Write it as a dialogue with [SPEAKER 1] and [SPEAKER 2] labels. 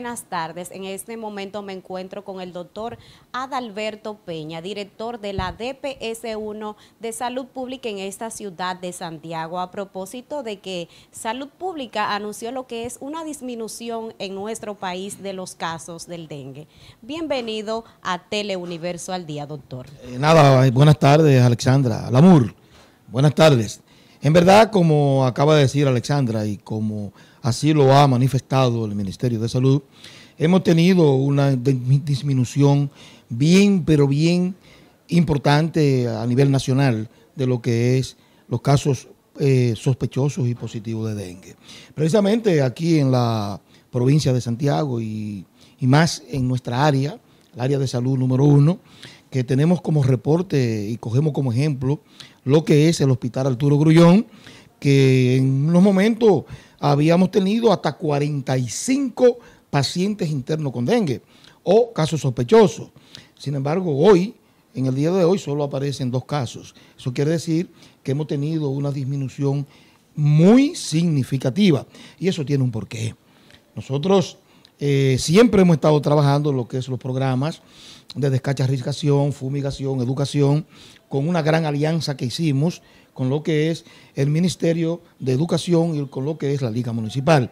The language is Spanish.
[SPEAKER 1] Buenas tardes. En este momento me encuentro con el doctor Adalberto Peña, director de la DPS1 de Salud Pública en esta ciudad de Santiago, a propósito de que Salud Pública anunció lo que es una disminución en nuestro país de los casos del dengue. Bienvenido a Teleuniverso al Día, doctor. Eh, nada,
[SPEAKER 2] eh, buenas tardes, Alexandra. amor, buenas tardes. En verdad, como acaba de decir Alexandra y como así lo ha manifestado el Ministerio de Salud, hemos tenido una disminución bien, pero bien importante a nivel nacional de lo que es los casos eh, sospechosos y positivos de dengue. Precisamente aquí en la provincia de Santiago y, y, más en nuestra área, el área de salud número uno, que tenemos como reporte y cogemos como ejemplo lo que es el Hospital Arturo Grullón, que en los momentos habíamos tenido hasta 45 pacientes internos con dengue o casos sospechosos. Sin embargo, hoy, en el día de hoy, solo aparecen dos casos. Eso quiere decir que hemos tenido una disminución muy significativa y eso tiene un porqué. Nosotros eh, siempre hemos estado trabajando lo que es los programas de riesgación fumigación, educación, con una gran alianza que hicimos con lo que es el Ministerio de Educación y con lo que es la Liga Municipal.